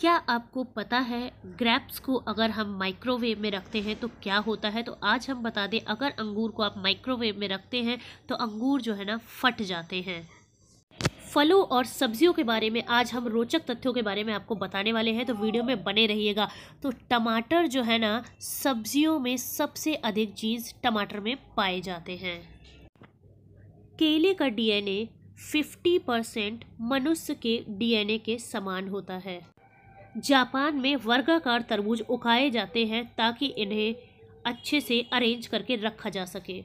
क्या आपको पता है ग्रैप्स को अगर हम माइक्रोवेव में रखते हैं तो क्या होता है तो आज हम बता दें अगर अंगूर को आप माइक्रोवेव में रखते हैं तो अंगूर जो है ना फट जाते हैं फलों और सब्जियों के बारे में आज हम रोचक तथ्यों के बारे में आपको बताने वाले हैं तो वीडियो में बने रहिएगा तो टमाटर जो है ना सब्जियों में सबसे अधिक जीन्स टमाटर में पाए जाते हैं केले का डीएनए 50 परसेंट मनुष्य के डीएनए के समान होता है जापान में वर्गाकार तरबूज उगाए जाते हैं ताकि इन्हें अच्छे से अरेंज करके रखा जा सके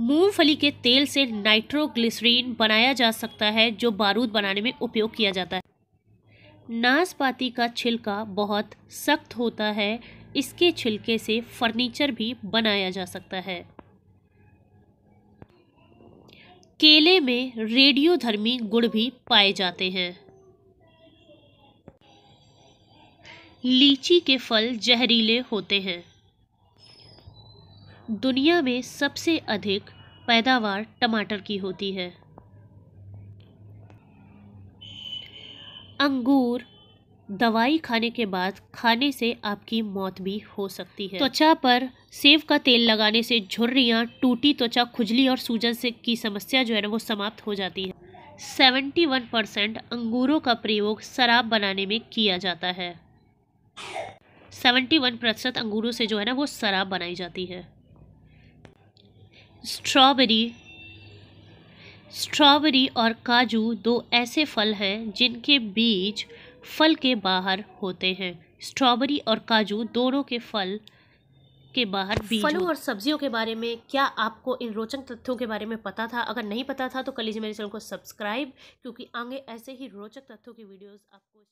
मूंगफली के तेल से नाइट्रोग्लिसरीन बनाया जा सकता है जो बारूद बनाने में उपयोग किया जाता है नाशपाती का छिलका बहुत सख्त होता है इसके छिलके से फर्नीचर भी बनाया जा सकता है केले में रेडियोधर्मी गुड़ भी पाए जाते हैं लीची के फल जहरीले होते हैं दुनिया में सबसे अधिक पैदावार टमाटर की होती है अंगूर दवाई खाने के बाद खाने से आपकी मौत भी हो सकती है त्वचा पर सेब का तेल लगाने से झुर्रियाँ टूटी त्वचा खुजली और सूजन से की समस्या जो है ना वो समाप्त हो जाती है 71 परसेंट अंगूरों का प्रयोग शराब बनाने में किया जाता है सेवेंटी वन प्रतिशत अंगूरों से जो है ना वो शराब बनाई जाती है स्ट्रॉबेरी स्ट्रॉबेरी और काजू दो ऐसे फल हैं जिनके बीज फल के बाहर होते हैं स्ट्रॉबेरी और काजू दोनों के फल के बाहर बीज फलों और सब्जियों के बारे में क्या आपको इन रोचक तथ्यों के बारे में पता था अगर नहीं पता था तो कल लीजिए मेरे चैनल को सब्सक्राइब क्योंकि आगे ऐसे ही रोचक तथ्यों की वीडियोज़ आपको